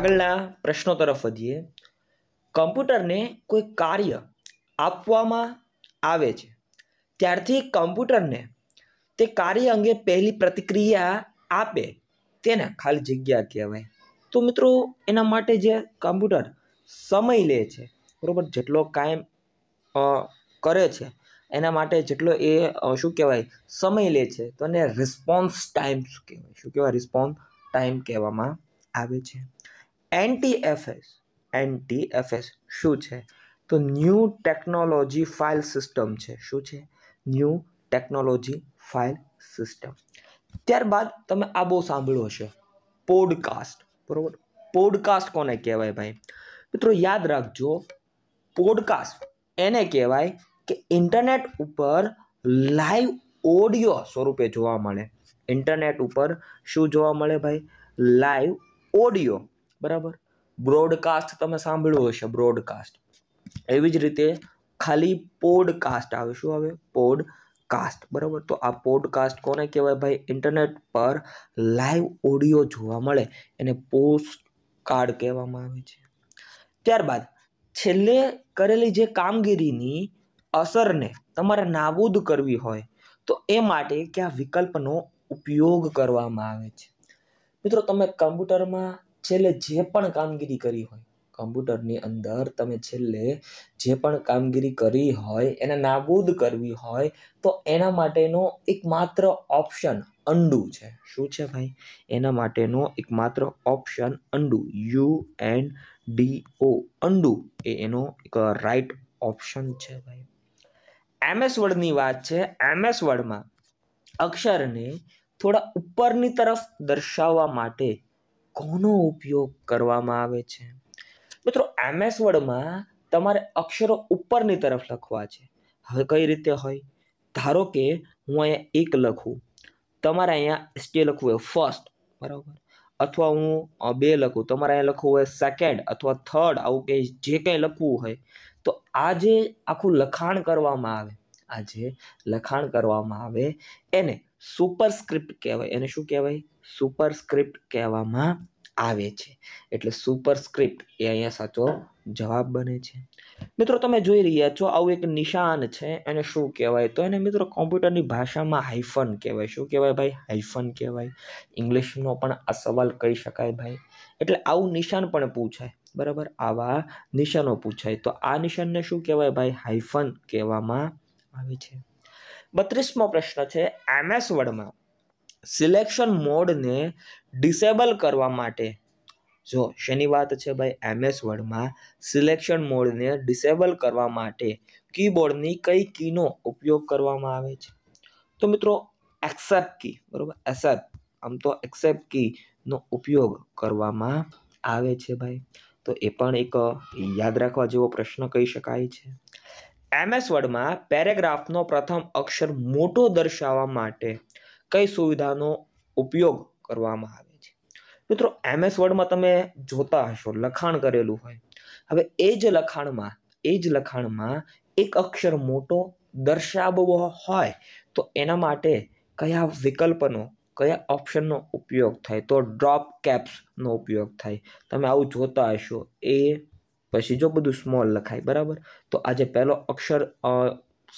આગળના પ્રશ્નો તરફ વધીએ કમ્પ્યુટરને કોઈ કાર્ય આપવામાં આવે છે ત્યારથી કમ્પ્યુટરને તે કાર્ય અંગે પહેલી પ્રતિક્રિયા આપે તેને ખાલી જગ્યા કહેવાય તો મિત્રો એના માટે જે કમ્પ્યુટર સમય લે છે બરાબર જેટલો કાયમ કરે છે એના માટે જેટલો એ શું કહેવાય સમય લે છે તો એને રિસ્પોન્સ ટાઈમ શું કહેવાય શું કહેવાય રિસ્પોન્સ ટાઈમ કહેવામાં આવે છે એનટીએફએસ એનટીએફએસ શું છે તો ન્યૂ ટેકનોલોજી ફાઇલ સિસ્ટમ છે શું છે ન્યૂ ટેકનોલોજી ફાઇલ સિસ્ટમ ત્યારબાદ તમે આ બહુ સાંભળ્યું હશે પોડકાસ્ટ બરાબર પોડકાસ્ટ કોને કહેવાય ભાઈ મિત્રો યાદ રાખજો પોડકાસ્ટ એને કહેવાય કે ઇન્ટરનેટ ઉપર લાઈવ ઓડિયો સ્વરૂપે જોવા મળે ઇન્ટરનેટ ઉપર શું જોવા મળે ભાઈ લાઈવ ઓડિયો બરાબર બ્રોડકાસ્ટ તમે સાંભળ્યું હશે બ્રોડકાસ્ટ એવી જ રીતે ખાલી પોડકાસ્ટ આવે શું આવે પોડકાસ્ટ બરાબર તો આ પોડકાસ્ટ કોને કહેવાય ભાઈ ઇન્ટરનેટ પર લાઈવ ઓડિયો જોવા મળે એને પોસ્ટ કાર્ડ કહેવામાં આવે છે ત્યારબાદ છેલ્લે કરેલી જે કામગીરીની અસરને તમારે નાબૂદ કરવી હોય તો એ માટે કયા વિકલ્પનો ઉપયોગ કરવામાં આવે છે મિત્રો તમે કમ્પ્યુટરમાં છેલ્લે જે પણ કામગીરી કરી હોય કમ્પ્યુટરની અંદર તમે છેલ્લે જે પણ કામગીરી કરી હોય એને નાબૂદ કરવી હોય તો એના માટેનો એક માત્ર ઓપ્શન અન્ડુ છે શું છે ભાઈ એના માટેનો એક માત્ર option undo U N D O undo એ એનો એક રાઈટ ઓપ્શન છે ભાઈ એમએસ વર્ડની વાત છે એમએસ વર્ડમાં અક્ષરને થોડા ઉપરની તરફ દર્શાવવા માટે કોનો ઉપયોગ કરવામાં આવે છે મિત્રો એમએસ વર્ડમાં તમારે અક્ષરો ઉપરની તરફ લખવા છે હવે કઈ રીતે હોય ધારો કે હું અહીંયા એક લખું તમારે અહીંયા જે લખવું હોય ફર્સ્ટ બરાબર અથવા હું બે લખું તમારે અહીંયા લખવું હોય સેકન્ડ અથવા થર્ડ આવું કે જે કંઈ લખવું હોય તો આ જે આખું લખાણ કરવામાં આવે આ જે લખાણ કરવામાં આવે એને સુપરસ્ક્રિપ્ટ કહેવાય એને શું કહેવાય સુપરસ્ક્રિપ્ટ કહેવામાં આવે છે એટલે સુપરસ્ક્રિપ્ટ એ અહીંયા સાચો જવાબ બને છે મિત્રો તમે જોઈ રહ્યા છો આવું એક નિશાન છે એને શું કહેવાય તો એને મિત્રો કોમ્પ્યુટરની ભાષામાં હાઇફન કહેવાય શું કહેવાય ભાઈ હાઇફન કહેવાય ઇંગ્લિશનો પણ આ સવાલ કહી શકાય ભાઈ એટલે આવું નિશાન પણ પૂછાય બરાબર આવા નિશાનો પૂછાય તો આ નિશાનને શું કહેવાય ભાઈ હાઈફન કહેવામાં આવે છે બત્રીસમો પ્રશ્ન છે એમએસ વર્ડમાં સિલેક્શન મોડને ડિસેબલ કરવા માટે જો શેની વાત છે ભાઈ એમએસ વર્ડમાં સિલેક્શન મોડને ડિસેબલ કરવા માટે કીબોર્ડની કઈ કીનો ઉપયોગ કરવામાં આવે છે તો મિત્રો એક્સેપ્ટ કી બરાબર એસેપ્ટ આમ તો એક્સેપ્ટ કીનો ઉપયોગ કરવામાં આવે છે ભાઈ તો એ પણ એક યાદ રાખવા જેવો પ્રશ્ન કહી શકાય છે એમએસ વર્ડમાં પેરેગ્રાફનો પ્રથમ અક્ષર મોટો દર્શાવવા માટે કઈ સુવિધાનો ઉપયોગ કરવામાં આવે છે મિત્રો એમએસ વર્ડમાં તમે જોતા હશો લખાણ કરેલું હોય હવે એ જ લખાણમાં એ જ લખાણમાં એક અક્ષર મોટો દર્શાવવો હોય તો એના માટે કયા વિકલ્પનો કયા ઓપ્શનનો ઉપયોગ થાય તો ડ્રોપ કેપ્સનો ઉપયોગ થાય તમે આવું જોતા હશો એ પછી જો બધું સ્મોલ લખાય બરાબર તો આજે પહેલો અક્ષર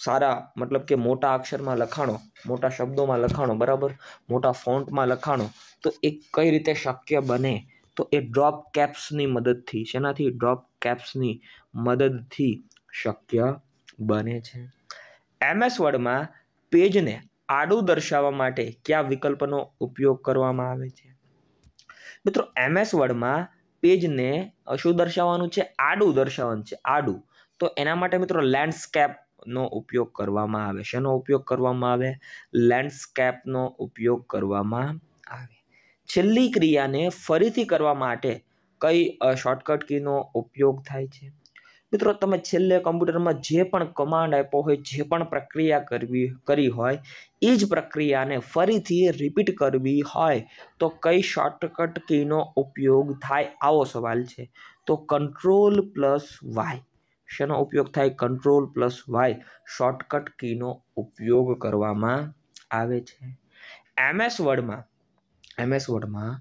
સારા મતલબ કે મોટા અક્ષરમાં લખાણો મોટા શબ્દોમાં લખાણો બરાબર મોટા ફોન્ટમાં લખાણો તો એ કઈ રીતે શક્ય બને તો એ ડ્રોપ કેપ્સની મદદથી શેનાથી ડ્રોપ કેપ્સની મદદથી શક્ય બને છે એમએસ વર્ડમાં પેજને આડું દર્શાવવા માટે કયા વિકલ્પનો ઉપયોગ કરવામાં આવે છે મિત્રો એમએસ વર્ડમાં પેજને શું દર્શાવવાનું છે આડું દર્શાવવાનું છે આડું તો એના માટે મિત્રો લેન્ડસ્કેપ નો ઉપયોગ કરવામાં આવે શેનો ઉપયોગ કરવામાં આવે લેન્ડસ્કેપનો ઉપયોગ કરવામાં આવે છેલ્લી ક્રિયાને ફરીથી કરવા માટે કઈ શોર્ટકટ કીનો ઉપયોગ થાય છે મિત્રો તમે છેલ્લે કમ્પ્યુટરમાં જે પણ કમાન્ડ આપ્યો હોય જે પણ પ્રક્રિયા કરવી કરી હોય એ જ પ્રક્રિયાને ફરીથી રિપીટ કરવી હોય તો કઈ શોર્ટકટ કીનો ઉપયોગ થાય આવો સવાલ છે તો કંટ્રોલ પ્લસ વાય શેનો ઉપયોગ થાય કંટ્રોલ પ્લસ વાય શોર્ટકટ કીનો ઉપયોગ કરવામાં આવે છે એમએસ વર્ડમાં એમએસ વર્ડમાં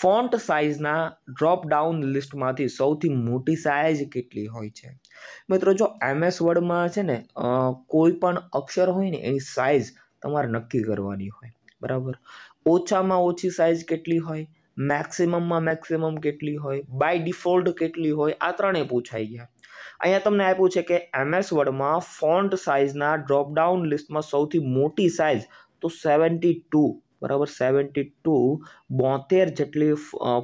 ફોન્ટ સાઇઝના ડ્રોપ ડાઉન લિસ્ટમાંથી સૌથી મોટી સાઇઝ કેટલી હોય છે મિત્રો જો એમએસ વર્ડમાં છે ને કોઈ પણ અક્ષર હોય ને એની સાઇઝ તમારે નક્કી કરવાની હોય બરાબર ઓછામાં ઓછી સાઇઝ કેટલી હોય મેક્સિમમમાં મેક્સિમમ કેટલી હોય બાય ડિફોલ્ટ કેટલી હોય આ ત્રણેય પૂછાઈ ગયા અહીંયા તમને આપ્યું છે કે એમએસ વર્ડમાં ફોન્ટ સાઇઝના ડ્રોપડાઉન લિસ્ટમાં સૌથી મોટી સાઇઝ તો સેવન્ટી ટુ બરાબર સેવન્ટી ટુ બોતેર જેટલી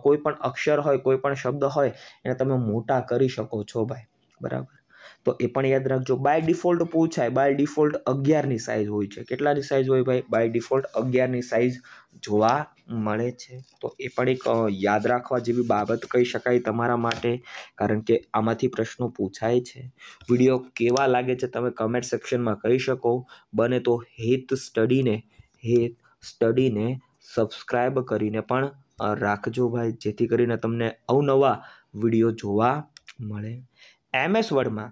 કોઈ પણ અક્ષર હોય કોઈ પણ શબ્દ હોય એને તમે મોટા કરી શકો છો ભાઈ બરાબર તો એ પણ યાદ રાખજો બાય ડિફોલ્ટ પૂછાય બાય ડિફોલ્ટ અગિયારની સાઇઝ હોય છે કેટલાની સાઇઝ હોય ભાઈ બાય ડિફોલ્ટ અગિયારની સાઇઝ જોવા મળે છે તો એ પણ એક યાદ રાખવા જેવી બાબત કહી શકાય તમારા માટે કારણ કે આમાંથી પ્રશ્નો પૂછાય છે વિડીયો કેવા લાગે છે તમે કમેન્ટ સેક્શનમાં કહી શકો બને તો હેત સ્ટડીને હેત સ્ટડીને સબસ્ક્રાઈબ કરીને પણ રાખજો ભાઈ જેથી કરીને તમને અવનવા વિડીયો જોવા મળે એમએસ વર્ડમાં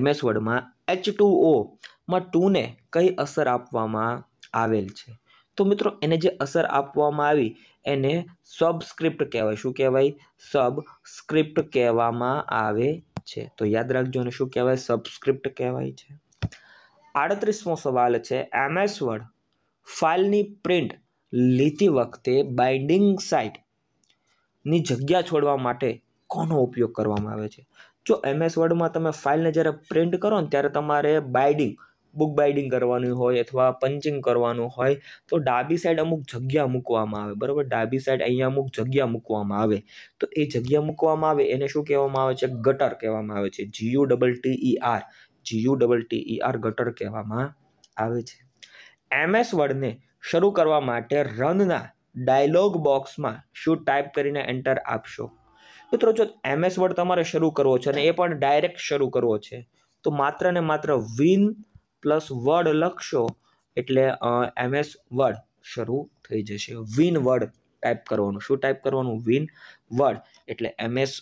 એમએસ વર્ડમાં એચ ટુ ઓમાં ટુને કઈ અસર આપવામાં આવેલ છે તો મિત્રો એને જે અસર આપવામાં આવી એને સબસ્ક્રિપ્ટ કહેવાય શું કહેવાય સબસ્ક્રિપ્ટ કહેવામાં આવે છે તો યાદ રાખજો એને શું કહેવાય સબસ્ક્રિપ્ટ કહેવાય છે આડત્રીસમો સવાલ છે એમએસ વર્ડ ફાઇલની પ્રિન્ટ લીધી વખતે બાઇન્ડિંગ સાઇટની જગ્યા છોડવા માટે કોનો ઉપયોગ કરવામાં આવે છે જો એમએસ વર્ડમાં તમે ફાઇલને જ્યારે પ્રિન્ટ કરો ને ત્યારે તમારે બાઇડિંગ બુક બાઇડિંગ કરવાનું હોય અથવા પંચિંગ કરવાનું હોય તો ડાબી સાઈડ અમુક જગ્યા મૂકવામાં આવે બરાબર ડાબી સાઈડ અહીંયા અમુક જગ્યા મૂકવામાં આવે તો એ જગ્યા મૂકવામાં આવે એને શું કહેવામાં આવે છે ગટર કહેવામાં આવે છે G U double T E R G U double T T E R gutter કહેવામાં આવે છે એમએસ વર્ડને શરૂ કરવા માટે રનના ડાયલોગ બોક્સમાં શું ટાઈપ કરીને એન્ટર આપશો મિત્રો જો એમએસ વર્ડ તમારે શરૂ કરવો છે અને એ પણ ડાયરેક્ટ શરૂ કરવો છે તો માત્ર ને માત્ર વિન પ્લસ વર્ડ લખશો એટલે એમએસ વર્ડ શરૂ થઈ જશે વિન વર્ડ ટાઈપ કરવાનું શું ટાઈપ કરવાનું વિન વર્ડ એટલે એમએસ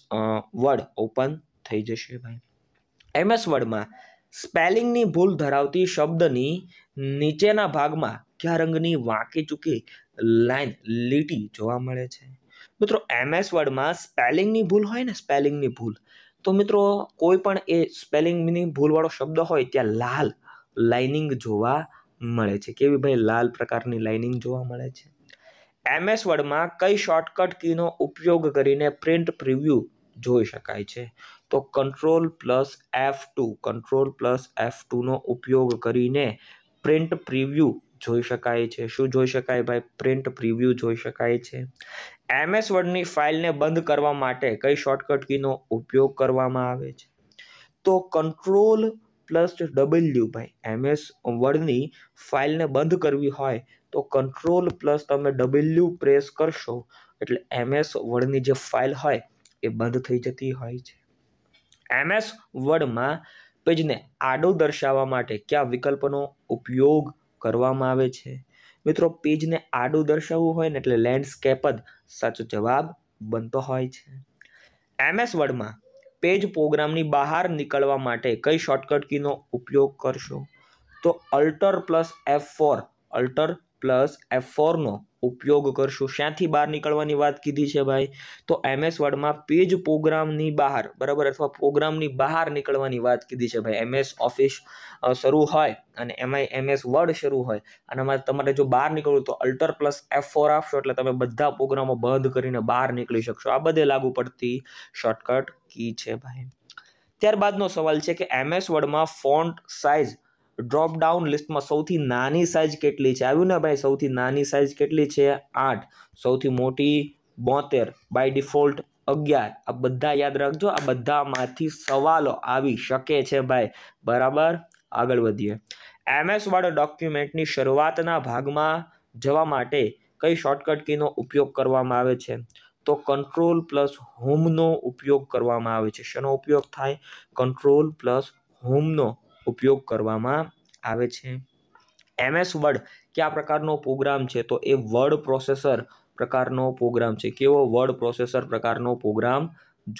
વર્ડ ઓપન થઈ જશે ભાઈ એમએસ વર્ડમાં સ્પેલિંગની ભૂલ ધરાવતી શબ્દની નીચેના ભાગમાં કયા રંગની વાંકી ચૂકી લાઈન લીટી જોવા મળે છે મિત્રો એમએસ વર્ડમાં સ્પેલિંગની ભૂલ હોય ને સ્પેલિંગની ભૂલ તો મિત્રો કોઈ પણ એ સ્પેલિંગની ભૂલવાળો શબ્દ હોય ત્યાં લાલ લાઇનિંગ જોવા મળે છે કેવી ભાઈ લાલ પ્રકારની લાઇનિંગ જોવા મળે છે એમએસ વર્ડમાં કઈ શોર્ટકટ કીનો ઉપયોગ કરીને પ્રિન્ટ પ્રિવ્યૂ જોઈ શકાય છે તો control plus F two control plus F ટુનો ઉપયોગ કરીને પ્રિન્ટ પ્રિવ્યૂ જોઈ શકાય છે શું જોઈ શકાય ભાઈ પ્રિન્ટ પ્રિવ્યૂ જોઈ શકાય છે એમએસ વર્ડની ફાઇલને બંધ કરવા માટે કઈ શોર્ટકટ કીનો ઉપયોગ કરવામાં આવે છે તો કંટ્રોલ પ્લસ ડબલ્યુ ભાઈ એમએસ વર્ડની ફાઇલને બંધ કરવી હોય તો કંટ્રોલ પ્લસ તમે ડબલ્યુ પ્રેસ કરશો એટલે એમએસ વર્ડની જે ફાઇલ હોય એ બંધ થઈ જતી હોય છે એમએસ વર્ડમાં પેજને આડો દર્શાવવા માટે કયા વિકલ્પનો ઉપયોગ કરવામાં આવે છે મિત્રો પેજને આડું દર્શાવવું હોય ને એટલે લેન્ડસ્કેપ જ સાચો જવાબ બનતો હોય છે એમએસ વર્ડમાં પેજ પ્રોગ્રામની બહાર નીકળવા માટે કઈ શોર્ટકટ કીનો ઉપયોગ કરશો તો alt plus F four alt plus F ફોરનો ઉપયોગ કરશું ક્યાંથી બહાર નીકળવાની વાત કીધી છે ભાઈ તો એમએસ વર્ડમાં પેજ પ્રોગ્રામની બહાર બરાબર અથવા પ્રોગ્રામની બહાર નીકળવાની વાત કીધી છે ભાઈ એમએસ ઓફિસ શરૂ હોય અને એમાં એમએસ વર્ડ શરૂ હોય અને એમાં તમારે જો બહાર નીકળવું તો અલ્ટર પ્લસ એફ ફોર આપશો એટલે તમે બધા પ્રોગ્રામો બંધ કરીને બહાર નીકળી શકશો આ બધે લાગુ પડતી શોર્ટકટ કી છે ભાઈ ત્યારબાદનો સવાલ છે કે એમએસ વર્ડમાં ફોન્ટ સાઇઝ ડ્રોપ ડાઉન લિસ્ટમાં સૌથી નાની સાઇઝ કેટલી છે આવ્યું ને ભાઈ સૌથી નાની સાઇઝ કેટલી છે આઠ સૌથી મોટી બોતેર બાય ડિફોલ્ટ અગિયાર આ બધા યાદ રાખજો આ બધામાંથી સવાલો આવી શકે છે ભાઈ બરાબર આગળ વધીએ એમએસ એમએસવાળો ડોક્યુમેન્ટની શરૂઆતના ભાગમાં જવા માટે કઈ શોર્ટકટ કીનો ઉપયોગ કરવામાં આવે છે તો કંટ્રોલ પ્લસ હોમનો ઉપયોગ કરવામાં આવે છે શેનો ઉપયોગ થાય કંટ્રોલ પ્લસ હોમનો ઉપયોગ કરવામાં આવે છે એમએસ વર્ડ કયા પ્રકારનો પ્રોગ્રામ છે તો એ વર્ડ પ્રોસેસર પ્રકારનો પ્રોગ્રામ છે કેવો વર્ડ પ્રોસેસર પ્રકારનો પ્રોગ્રામ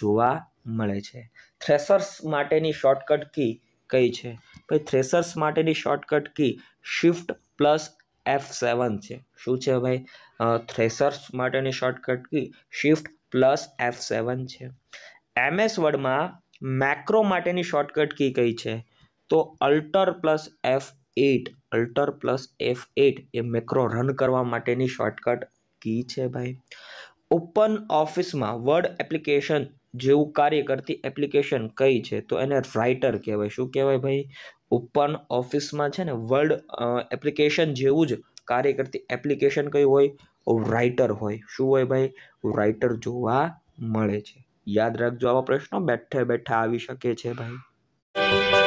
જોવા મળે છે થ્રેસર્સ માટેની શોર્ટકટ કી કઈ છે ભાઈ થ્રેસર્સ માટેની shortcut key shift plus F seven છે શું છે ભાઈ થ્રેસર્સ માટેની shortcut key shift plus F seven છે એમએસ વર્ડમાં મેક્રો માટેની શોર્ટકટ કી કઈ છે તો alt plus F eight alt plus F eight એ મેક્રો રન કરવા માટેની શોર્ટકટ કી છે ભાઈ ઓપન ઓફિસમાં વર્ડ એપ્લિકેશન જેવું કાર્ય કરતી એપ્લિકેશન કઈ છે તો એને રાઇટર કહેવાય શું કહેવાય ભાઈ ઓપન ઓફિસમાં છે ને વર્ડ એપ્લિકેશન જેવું જ કાર્ય કરતી એપ્લિકેશન કઈ હોય રાઇટર હોય શું હોય ભાઈ રાઇટર જોવા મળે છે યાદ રાખજો આવા પ્રશ્નો બેઠે બેઠા આવી શકે છે ભાઈ